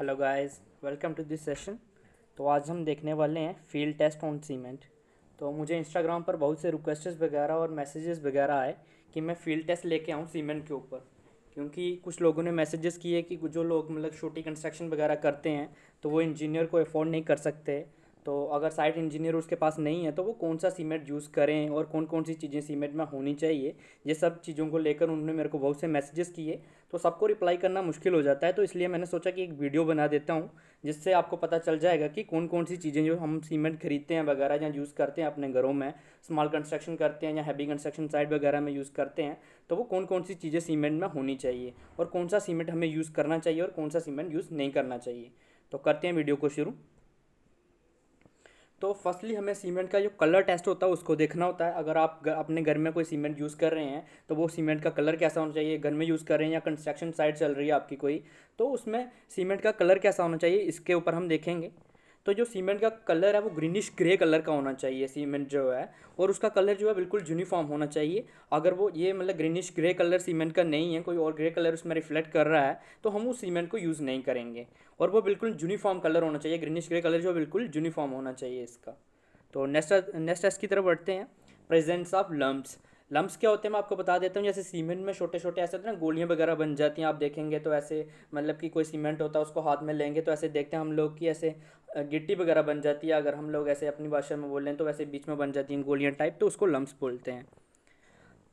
hello guys welcome to this session तो आज हम देखने वाले हैं फील्ड टेस्ट ऑन सीमेंट तो मुझे इंस्टाग्राम पर बहुत से रिक्वेस्टेस वगैरह और मैसेजेस वगैरह आए कि मैं फील्ड टेस्ट लेके आऊँ सीमेंट के ऊपर क्योंकि कुछ लोगों ने मैसेजेस किए कि जो लोग मतलब छोटी कंस्ट्रक्शन वगैरह करते हैं तो वो इंजीनियर को अफोर्ड नहीं कर सकते तो अगर साइट इंजीनियर उसके पास नहीं है तो वो कौन सा सीमेंट यूज़ करें और कौन कौन सी चीज़ें सीमेंट में होनी चाहिए ये सब चीज़ों को लेकर उन्होंने मेरे को बहुत से मैसेजेस किए तो सबको रिप्लाई करना मुश्किल हो जाता है तो इसलिए मैंने सोचा कि एक वीडियो बना देता हूँ जिससे आपको पता चल जाएगा कि कौन कौन सी चीज़ें जो हम सीमेंट खरीदते हैं वगैरह या यूज़ करते हैं अपने घरों में स्मॉल कंस्ट्रक्शन करते हैं या हैवी कंस्ट्रक्शन साइट वगैरह में यूज़ करते हैं तो वो कौन कौन सी चीज़ें सीमेंट में होनी चाहिए और कौन सा सीमेंट हमें यूज़ करना चाहिए और कौन सा सीमेंट यूज़ नहीं करना चाहिए तो करते हैं वीडियो को शुरू तो फर्स्टली हमें सीमेंट का जो कलर टेस्ट होता है उसको देखना होता है अगर आप गर, अपने घर में कोई सीमेंट यूज़ कर रहे हैं तो वो सीमेंट का कलर कैसा होना चाहिए घर में यूज़ कर रहे हैं या कंस्ट्रक्शन साइट चल रही है आपकी कोई तो उसमें सीमेंट का कलर कैसा होना चाहिए इसके ऊपर हम देखेंगे तो जो सीमेंट का कलर है वो ग्रीनिश ग्रे कलर का होना चाहिए सीमेंट जो है और उसका कलर जो है बिल्कुल यूनिफॉर्म होना चाहिए अगर वो ये मतलब ग्रीनिश ग्रे कलर सीमेंट का नहीं है कोई और ग्रे कलर उसमें रिफ्लेक्ट कर रहा है तो हम उस सीमेंट को यूज़ नहीं करेंगे और वो बिल्कुल यूनिफॉर्म कलर होना चाहिए ग्रीनिश ग्रे कलर जो बिल्कुल यूनिफॉर्म होना चाहिए इसका तो नेक्स्ट नेक्स्ट टेस्ट की तरफ बढ़ते हैं प्रेजेंस ऑफ लम्ब्स लम्स क्या होते हैं मैं आपको बता देता हूँ जैसे सीमेंट में छोटे छोटे ऐसे होते हैं ना गोलियाँ वगैरह बन जाती हैं आप देखेंगे तो ऐसे मतलब कि कोई सीमेंट होता है उसको हाथ में लेंगे तो ऐसे देखते हैं हम लोग कि ऐसे गिट्टी वगैरह बन जाती है अगर हम लोग ऐसे अपनी भाषा में बोलें तो वैसे बीच में बन जाती हैं गोलियाँ टाइप तो उसको लम्स बोलते हैं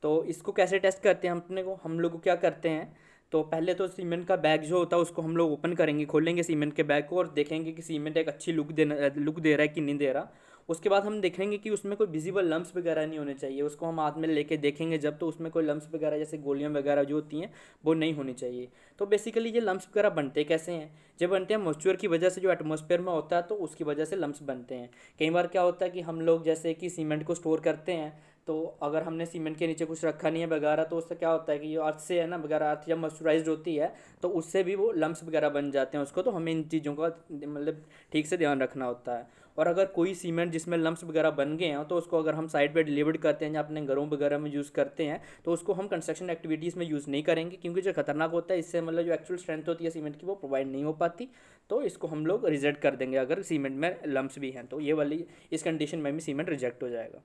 तो इसको कैसे टेस्ट करते हैं अपने को हम लोग को क्या करते हैं तो पहले तो सीमेंट का बैग जो होता है उसको हम लोग ओपन करेंगे खोलेंगे सीमेंट के बैग को और देखेंगे कि सीमेंट एक अच्छी लुक देना लुक दे रहा है कि नहीं दे रहा उसके बाद हम देखेंगे कि उसमें कोई विजिबल लम्ब वगैरह नहीं होने चाहिए उसको हम हाथ में लेके देखेंगे जब तो उसमें कोई लम्ब वगैरह जैसे गोलियाँ वगैरह जो होती हैं वो नहीं होनी चाहिए तो बेसिकली ये लम्ब वगैरह बनते कैसे हैं जब बनते हैं मॉइस्चर की वजह से जो एटमोसफेयर में होता है तो उसकी वजह से लम्ब बनते हैं कई बार क्या होता है कि हम लोग जैसे कि सीमेंट को स्टोर करते हैं तो अगर हमने सीमेंट के नीचे कुछ रखा नहीं है वगैरह तो उससे क्या होता है कि जो अर्थ से है ना वगैरह अर्थ जब मॉइस्चराइज होती है तो उससे भी वो लम्ब वगैरह बन जाते हैं उसको तो हमें इन चीज़ों का मतलब ठीक से ध्यान रखना होता है और अगर कोई सीमेंट जिसमें लम्ब वगैरह बन गए हैं तो उसको अगर हम साइड पर डिलीवर करते हैं या अपने घरों वगैरह में यूज़ करते हैं तो उसको हम कंस्ट्रक्शन एक्टिविटीज़ में यूज़ नहीं करेंगे क्योंकि जो खतरनाक होता है इससे मतलब जो एक्चुअल स्ट्रेंथ होती है सीमेंट की वो प्रोवाइड नहीं हो पाती तो इसको हम लोग रिजेक्ट कर देंगे अगर सीमेंट में लम्ब भी हैं तो ये वाली इस कंडीशन में भी सीमेंट रिजेक्ट हो जाएगा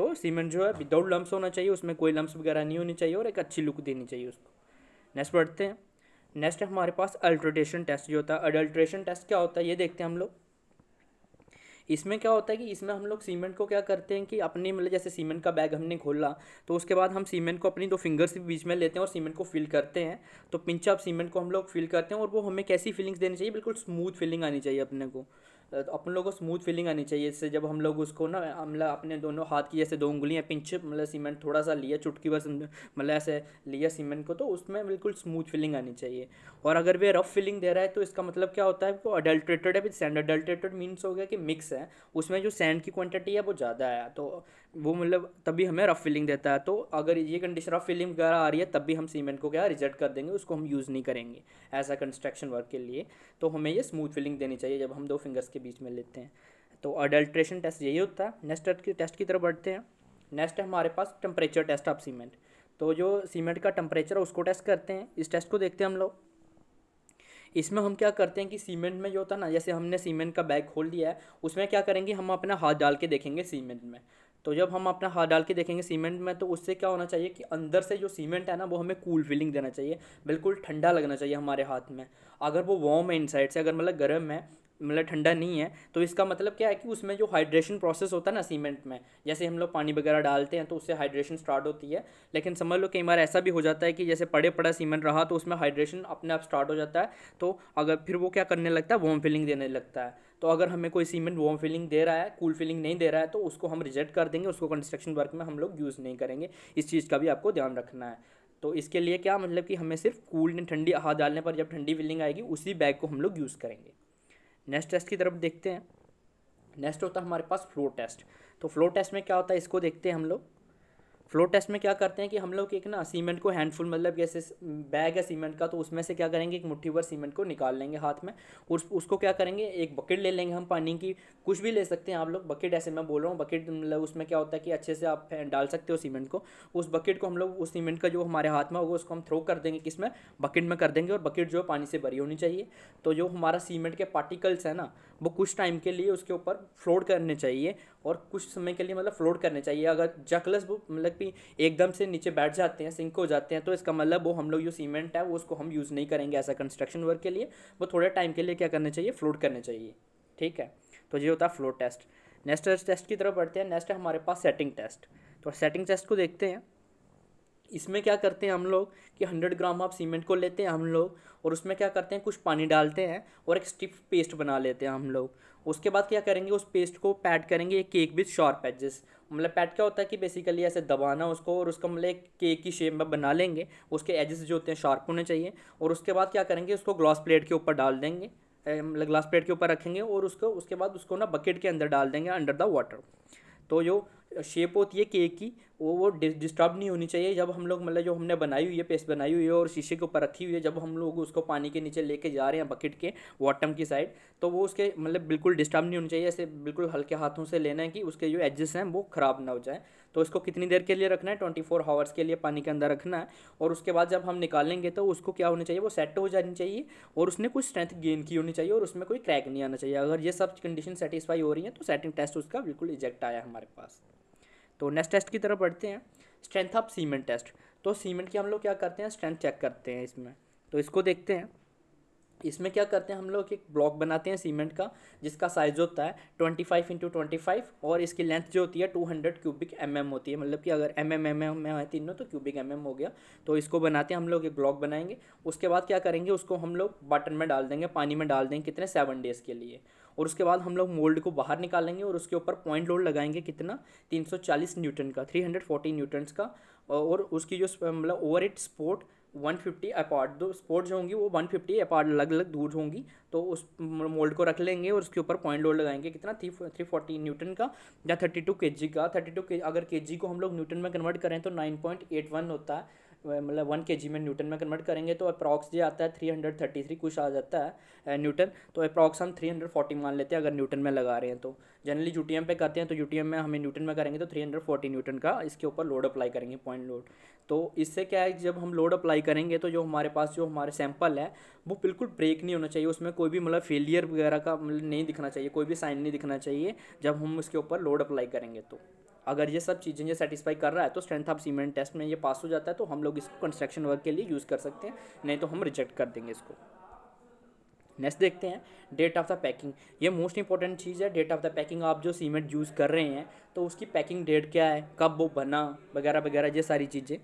तो सीमेंट जो है विदाउट लम्स होना चाहिए उसमें कोई लम्स वगैरह नहीं होनी चाहिए और एक अच्छी लुक देनी चाहिए उसको नेक्स्ट बढ़ते हैं नेक्स्ट है हमारे पास अल्ट्रेशन टेस्ट जो होता है अडल्ट्रेशन टेस्ट क्या होता है ये देखते हैं हम लोग इसमें क्या होता है कि इसमें हम लोग सीमेंट को क्या करते हैं कि अपने मतलब जैसे सीमेंट का बैग हमने खोला तो उसके बाद हम सीमेंट को अपनी दो फिंगर्स के बीच में लेते हैं और सीमेंट को फिल करते हैं तो पिंच सीमेंट को हम लोग फिल करते हैं और वो हमें कैसी फीलिंग्स देनी चाहिए बिल्कुल स्मूथ फीलिंग आनी चाहिए अपने को तो अपन लोगों को स्मूथ फीलिंग आनी चाहिए इससे जब हम लोग उसको ना मतलब अपने दोनों हाथ की जैसे दो उंगलियाँ पिंच मतलब सीमेंट थोड़ा सा लिया चुटकी बस मतलब ऐसे लिया सीमेंट को तो उसमें बिल्कुल स्मूथ फीलिंग आनी चाहिए और अगर वे रफ फीलिंग दे रहा है तो इसका मतलब क्या होता है वो अडल्ट्रेटेड है विद सैंड अडल्ट्रेटेड मीन्स हो गया कि मिक्स है उसमें जो सैंड की क्वान्टिटी है वो ज़्यादा है तो वो मतलब तभी हमें रफ़ फिलिंग देता है तो अगर ये कंडीशन रफ़ फिलिंग वगैरह आ रही है तब भी हम सीमेंट को क्या रिजेक्ट कर देंगे उसको हम यूज़ नहीं करेंगे अ कंस्ट्रक्शन वर्क के लिए तो हमें ये स्मूथ फिलिंग देनी चाहिए जब हम दो फिंगर्स के बीच में लेते हैं तो अडल्ट्रेशन टेस्ट यही होता है नेक्स्ट टेस्ट की तरफ बढ़ते हैं नेक्स्ट है हमारे पास टेम्परेचर टेस्ट ऑफ सीमेंट तो जो सीमेंट का टेम्परेचर है उसको टेस्ट करते हैं इस टेस्ट को देखते हैं हम लोग इसमें हम क्या करते हैं कि सीमेंट में जो होता है ना जैसे हमने सीमेंट का बैग खोल दिया है उसमें क्या करेंगे हम अपना हाथ डाल के देखेंगे सीमेंट में तो जब हम अपना हाथ डाल के देखेंगे सीमेंट में तो उससे क्या होना चाहिए कि अंदर से जो सीमेंट है ना वो हमें कूल फीलिंग देना चाहिए बिल्कुल ठंडा लगना चाहिए हमारे हाथ में अगर वो वॉम है इनसाइड से अगर मतलब गर्म है मतलब ठंडा नहीं है तो इसका मतलब क्या है कि उसमें जो हाइड्रेशन प्रोसेस होता है ना सीमेंट में जैसे हम लोग पानी वगैरह डालते हैं तो उससे हाइड्रेशन स्टार्ट होती है लेकिन समझ लो कई बार ऐसा भी हो जाता है कि जैसे पड़े पड़ा सीमेंट रहा तो उसमें हाइड्रेशन अपने आप स्टार्ट हो जाता है तो अगर फिर वो क्या करने लगता है वॉम फीलिंग देने लगता है तो अगर हमें कोई सीमेंट वॉम फीलिंग दे रहा है कूल फीलिंग नहीं दे रहा है तो उसको हम रिजेक्ट कर देंगे उसको कंस्ट्रक्शन वर्क में हम लोग यूज़ नहीं करेंगे इस चीज़ का भी आपको ध्यान रखना है तो इसके लिए क्या मतलब कि हमें सिर्फ कूल ठंडी हाथ डालने पर जब ठंडी फीलिंग आएगी उसी बैग को हम लोग यूज़ करेंगे नेक्स्ट टेस्ट की तरफ देखते हैं नेक्स्ट होता है हमारे पास फ्लो टेस्ट तो फ्लो टेस्ट में क्या होता है इसको देखते हैं हम लोग फ्लो टेस्ट में क्या करते हैं कि हम लोग एक ना सीमेंट को हैंडफुल मतलब जैसे बैग है सीमेंट का तो उसमें से क्या करेंगे एक मुट्ठी भर सीमेंट को निकाल लेंगे हाथ में उस उसको क्या करेंगे एक बकेट ले लेंगे हम पानी की कुछ भी ले सकते हैं आप लोग बकेट ऐसे मैं बोल रहा हूँ बकेट मतलब उसमें क्या होता है कि अच्छे से आप डाल सकते हो सीमेंट को उस बकेट को हम लोग उस सीमेंट का जो हमारे हाथ में होगा उसको हम थ्रो कर देंगे किस में बकेट में कर देंगे और बकेट जो है पानी से भरी होनी चाहिए तो जो हमारा सीमेंट के पार्टिकल्स है ना वो कुछ टाइम के लिए उसके ऊपर फ्लोट करने चाहिए और कुछ समय के लिए मतलब फ्लोट करने चाहिए अगर जकलस वो मतलब कि एकदम से नीचे बैठ जाते हैं सिंक हो जाते हैं तो इसका मतलब वो हम लोग जो सीमेंट है वो उसको हम यूज़ नहीं करेंगे ऐसा कंस्ट्रक्शन वर्क के लिए वो थोड़े टाइम के लिए क्या करने चाहिए फ्लोट करने चाहिए ठीक है तो ये होता है फ्लोट टेस्ट नेक्स्ट टेस्ट की तरफ बढ़ते हैं नेक्स्ट है हमारे पास सेटिंग टेस्ट तो सेटिंग टेस्ट को देखते हैं इसमें क्या करते हैं हम लोग कि हंड्रेड ग्राम आप सीमेंट को लेते हैं हम लोग और उसमें क्या करते हैं कुछ पानी डालते हैं और एक स्टिफ पेस्ट बना लेते हैं हम लोग उसके बाद क्या करेंगे उस पेस्ट को पैट करेंगे एक केक विथ शॉर्प एजेस मतलब पैट क्या होता है कि बेसिकली ऐसे दबाना उसको और उसका मतलब एक केक की शेप में बना लेंगे उसके एजेस जो होते हैं शार्प होने चाहिए और उसके बाद क्या करेंगे उसको ग्लास प्लेट के ऊपर डाल देंगे मतलब ग्लास प्लेट के ऊपर रखेंगे और उसको उसके बाद उसको ना बकेट के अंदर डाल देंगे अंडर द वाटर तो जो शेप होती है केक की वो वो डिस्टर्ब नहीं होनी चाहिए जब हम लोग मतलब जो हमने बनाई हुई है पेस्ट बनाई हुई है और शीशे के ऊपर रखी हुई है जब हम लोग उसको पानी के नीचे लेके जा रहे हैं बकेट के बॉटम की साइड तो वो उसके मतलब बिल्कुल डिस्टर्ब नहीं होनी चाहिए ऐसे बिल्कुल हल्के हाथों से लेना है कि उसके जो एजेस हैं वो ख़राब ना हो जाए तो इसको कितनी देर के लिए रखना है ट्वेंटी फोर हावर्स के लिए पानी के अंदर रखना है और उसके बाद जब हम निकालेंगे तो उसको क्या होना चाहिए वो सेट हो जानी चाहिए और उसने कुछ स्ट्रेंथ गेन की होनी चाहिए और उसमें कोई क्रैक नहीं आना चाहिए अगर ये सब कंडीशन सेटिस्फाई हो रही है तो सेटिंग टेस्ट उसका बिल्कुल इजेक्ट आया हमारे पास तो नेक्स्ट टेस्ट की तरफ बढ़ते हैं स्ट्रेंथ ऑफ सीमेंट टेस्ट तो सीमेंट की हम लोग क्या करते हैं स्ट्रेंथ चेक करते हैं इसमें तो इसको देखते हैं इसमें क्या करते हैं हम लोग एक ब्लॉक बनाते हैं सीमेंट का जिसका साइज होता है twenty five into twenty five और इसकी लेंथ जो होती है two hundred cubic M mm होती है मतलब कि अगर एम एम एम एम है तीनों तो क्यूबिक एम mm हो गया तो इसको बनाते हैं हम लोग एक ब्लॉक बनाएंगे उसके बाद क्या करेंगे उसको हम लोग बटन में डाल देंगे पानी में डाल देंगे कितने सेवन डेज़ के लिए और उसके बाद हम लोग मोल्ड को बाहर निकालेंगे और उसके ऊपर पॉइंट लोड लगाएंगे कितना 340 न्यूटन का 340 न्यूटन का और उसकी जो मतलब ओवर इट स्पोर्ट 150 अपार्ट दो स्पोर्ट जो होंगी वो 150 अपार्ट अलग अलग दूर होंगी तो उस मोल्ड को रख लेंगे और उसके ऊपर पॉइंट लोड लगाएंगे कितना थ्री थ्री फोर्टी न्यूटन का या थर्टी टू के जी का थर्टी टू के अगर के जी को हम लोग न्यूटन में कन्वर्ट करें तो नाइन पॉइंट एट वन होता है मतलब वन के जी में न्यूटन में कन्वर्ट करेंगे तो अप्रॉक्स ये आता है थ्री हंड्रेड थर्टी थ्री कुछ आ जाता है न्यूटन तो अप्रॉक्स हम थ्री हंड्रेड फोर्टी मान लेते हैं अगर न्यूटन में लगा रहे हैं तो जनरली टी एम पे करते हैं तो यू टी एम में हमें न्यूटन में करेंगे तो थ्री हंड्रेड फोर्टी न्यूटन का इसके ऊपर लोड अप्लाई करेंगे पॉइंट लोड तो इससे क्या है जब हम लोड अप्लाई करेंगे तो जो हमारे पास जो हमारे सैंपल है वो बिल्कुल ब्रेक नहीं होना चाहिए उसमें कोई भी मतलब फेलियर वगैरह का मतलब नहीं दिखना चाहिए कोई भी साइन नहीं दिखना चाहिए जब हम उसके ऊपर लोड अप्लाई करेंगे तो अगर ये सब चीज़ें ये सेटिस्फाई कर रहा है तो स्ट्रेंथ ऑफ सीमेंट टेस्ट में ये पास हो जाता है तो हम लोग इसको कंस्ट्रक्शन वर्क के लिए यूज़ कर सकते हैं नहीं तो हम रिजेक्ट कर देंगे इसको नेक्स्ट देखते हैं डेट ऑफ द पैकिंग ये मोस्ट इंपॉर्टेंट चीज़ है डेट ऑफ द पैकिंग आप जो सीमेंट यूज़ कर रहे हैं तो उसकी पैकिंग डेट क्या है कब वो बना वगैरह वगैरह ये सारी चीज़ें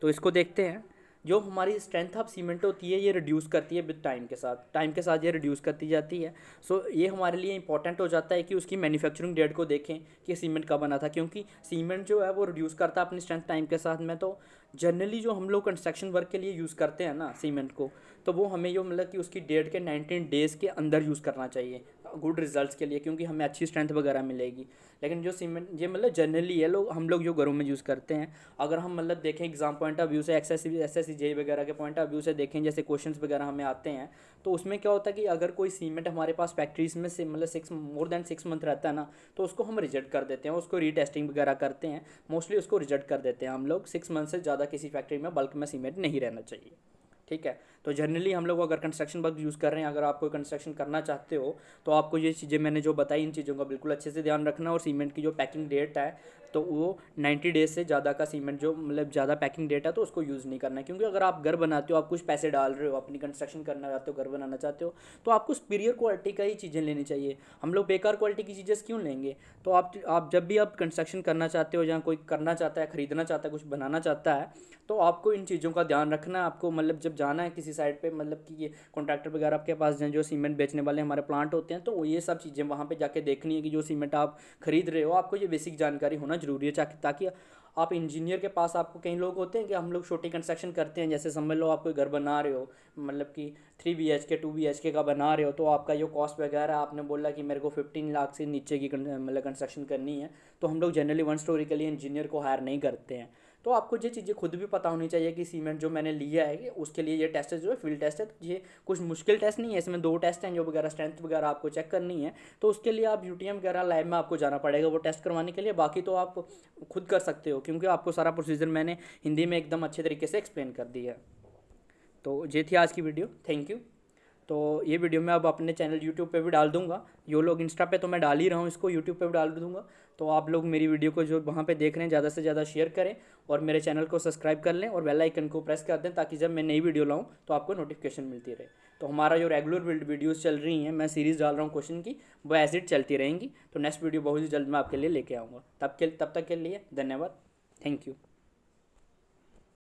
तो इसको देखते हैं जो हमारी स्ट्रेंथ ऑफ सीमेंट होती है ये रिड्यूस करती है विद टाइम के साथ टाइम के साथ ये रिड्यूस करती जाती है सो so, ये हमारे लिए इंपॉर्टेंट हो जाता है कि उसकी मैन्युफैक्चरिंग डेट को देखें कि सीमेंट कब बना था क्योंकि सीमेंट जो है वो रिड्यूस करता है अपनी स्ट्रेंथ टाइम के साथ में तो जनरली जो हम लोग कंस्ट्रक्शन वर्क के लिए यूज़ करते हैं ना सीमेंट को तो वो हमें जो मतलब कि उसकी डेट के नाइनटीन डेज़ के अंदर यूज़ करना चाहिए गुड रिजल्ट्स के लिए क्योंकि हमें अच्छी स्ट्रेंथ वगैरह मिलेगी लेकिन जो सीमेंट ये मतलब जनरली है लोग हम लोग जो घरों में यूज़ करते हैं अगर हम मतलब देखें एग्जाम पॉइंट ऑफ व्यू से X S S S J वगैरह के पॉइंट ऑफ व्यू से देखें जैसे क्वेश्चन वगैरह हमें आते हैं तो उसमें क्या होता है कि अगर कोई सीमेंट हमारे पास फैक्ट्रीज में से मतलब six more than six month रहता है ना तो उसको हम रिजेक्ट कर देते हैं उसको रीटेस्टिंग वगैरह करते हैं मोस्टली उसको रिजेक्ट कर देते हैं हम लोग सिक्स मंथ से ज़्यादा किसी फैक्ट्री में बल्क में सीमेंट नहीं रहना चाहिए ठीक है तो जनरली हम लोग अगर कंस्ट्रक्शन वर्क यूज़ कर रहे हैं अगर आप कोई कंस्ट्रक्शन करना चाहते हो तो आपको ये चीज़ें मैंने जो बताई इन चीज़ों का बिल्कुल अच्छे से ध्यान रखना और सीमेंट की जो पैकिंग डेट है तो वो नाइन्टी डेज से ज़्यादा का सीमेंट जो मतलब ज़्यादा पैकिंग डेट है तो उसको यूज़ नहीं करना है क्योंकि अगर आप घर बनाते हो आप कुछ पैसे डाल रहे हो अपनी कंस्ट्रक्शन करना चाहते हो घर बनाना चाहते हो तो आपको स्पीरियर क्वालिटी का ही चीज़ें लेनी चाहिए हम लोग बेकार क्वालिटी की चीज़ें क्यों लेंगे तो आप आप जब भी आप कंस्ट्रक्शन करना चाहते हो या कोई करना चाहता है ख़रीदना चाहता है कुछ बनाना चाहता है तो आपको इन चीज़ों का ध्यान रखना है आपको मतलब जब जाना है किसी किसी साइड पे मतलब कि ये कॉन्ट्रैक्टर वगैरह आपके पास जो जो सीमेंट बेचने वाले हमारे प्लांट होते हैं तो ये सब चीज़ें वहाँ पर जाके देखनी है कि जो सीमेंट आप खरीद रहे हो आपको ये बेसिक जानकारी होना जरूरी है ताकि आप इंजीनियर के पास आपको कई लोग होते हैं कि हम लोग छोटी कंस्ट्रक्शन करते हैं जैसे समझ लो आप कोई घर बना रहे हो मतलब कि three B H K two B H K का बना रहे हो तो आपका जो कॉस्ट वगैरह आपने बोला कि मेरे को फिफ्टीन लाख से नीचे की मतलब कंस्ट्रक्शन करनी है तो हम लोग जनरली वन स्टोरी के लिए इंजीनियर को हायर नहीं करते हैं तो आपको ये चीज़ें खुद भी पता होनी चाहिए कि सीमेंट जो मैंने लिया है उसके लिए ये टेस्ट जो है फील्ड टेस्ट है तो ये कुछ मुश्किल टेस्ट नहीं है इसमें दो टेस्ट हैं जो वगैरह स्ट्रेंथ वगैरह आपको चेक करनी है तो उसके लिए आप यू वगैरह लैब में आपको जाना पड़ेगा वो टेस्ट करवाने के लिए बाकी तो आप खुद कर सकते हो क्योंकि आपको सारा प्रोसीजर मैंने हिंदी में एकदम अच्छे तरीके से एक्सप्लेन कर दी है तो ये थी आज की वीडियो थैंक यू तो ये वीडियो मैं अब अपने चैनल यूट्यूब पे भी डाल दूंगा यो लोग इंस्टा पे तो मैं डाल ही रहा हूँ इसको यूट्यूब पे भी डाल दूंगा तो आप लोग मेरी वीडियो को जो वहाँ पे देख रहे हैं ज़्यादा से ज़्यादा शेयर करें और मेरे चैनल को सब्सक्राइब कर लें और बेल आइकन को प्रेस कर दें ताकि जब मैं नई वीडियो लाऊँ तो आपको नोटिफिकेशन मिलती रहे तो हमारा जो रेगुलर वीडियोज़ चल रही हैं मैं सीरीज़ डाल रहा हूँ क्वेश्चन की वो एज इट चलती रहेंगी तो नेक्स्ट वीडियो बहुत ही जल्द मैं आपके लिए लेके आऊँगा तब के तब तक के लिए धन्यवाद थैंक यू